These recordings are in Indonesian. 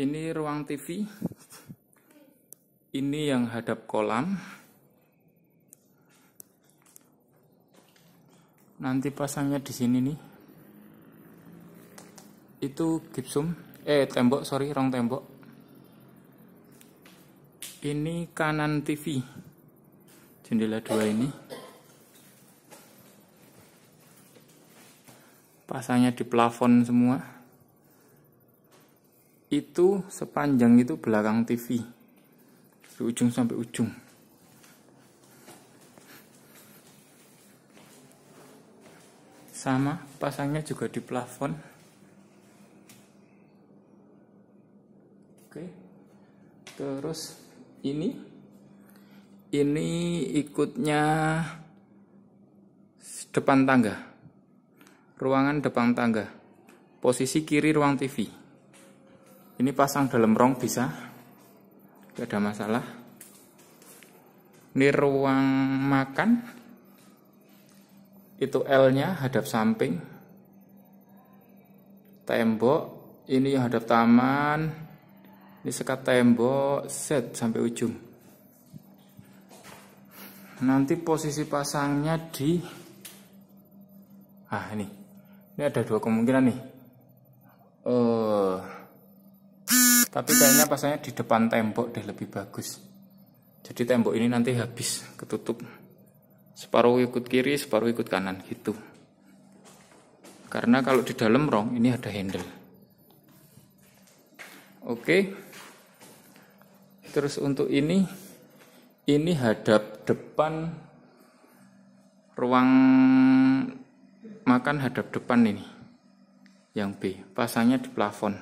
Ini ruang TV. Ini yang hadap kolam. Nanti pasangnya di sini nih. Itu gipsum, eh tembok, sorry, rong tembok. Ini kanan TV. Jendela dua ini. Pasangnya di plafon semua itu sepanjang itu belakang TV dari ujung sampai ujung sama pasangnya juga di plafon oke terus ini ini ikutnya depan tangga ruangan depan tangga posisi kiri ruang TV ini pasang dalam rong bisa. Tidak ada masalah. Ini ruang makan. Itu L-nya hadap samping. Tembok. Ini yang hadap taman. Ini sekat tembok set sampai ujung. Nanti posisi pasangnya di Ah ini. Ini ada dua kemungkinan nih. Eh uh, tapi kayaknya pasangnya di depan tembok deh lebih bagus. Jadi tembok ini nanti habis ketutup. Separuh ikut kiri, separuh ikut kanan gitu. Karena kalau di dalam rong ini ada handle. Oke. Terus untuk ini ini hadap depan ruang makan hadap depan ini yang B pasangnya di plafon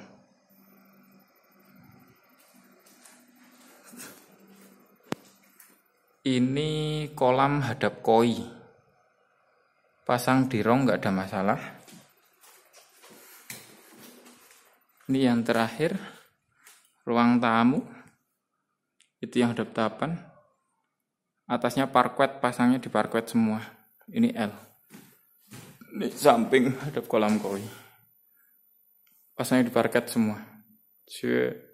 ini kolam hadap koi pasang di rong nggak ada masalah ini yang terakhir ruang tamu itu yang hadap tapan atasnya parkwet pasangnya di parkwet semua ini L ini samping hadap kolam koi pasangnya di parket semua Cue.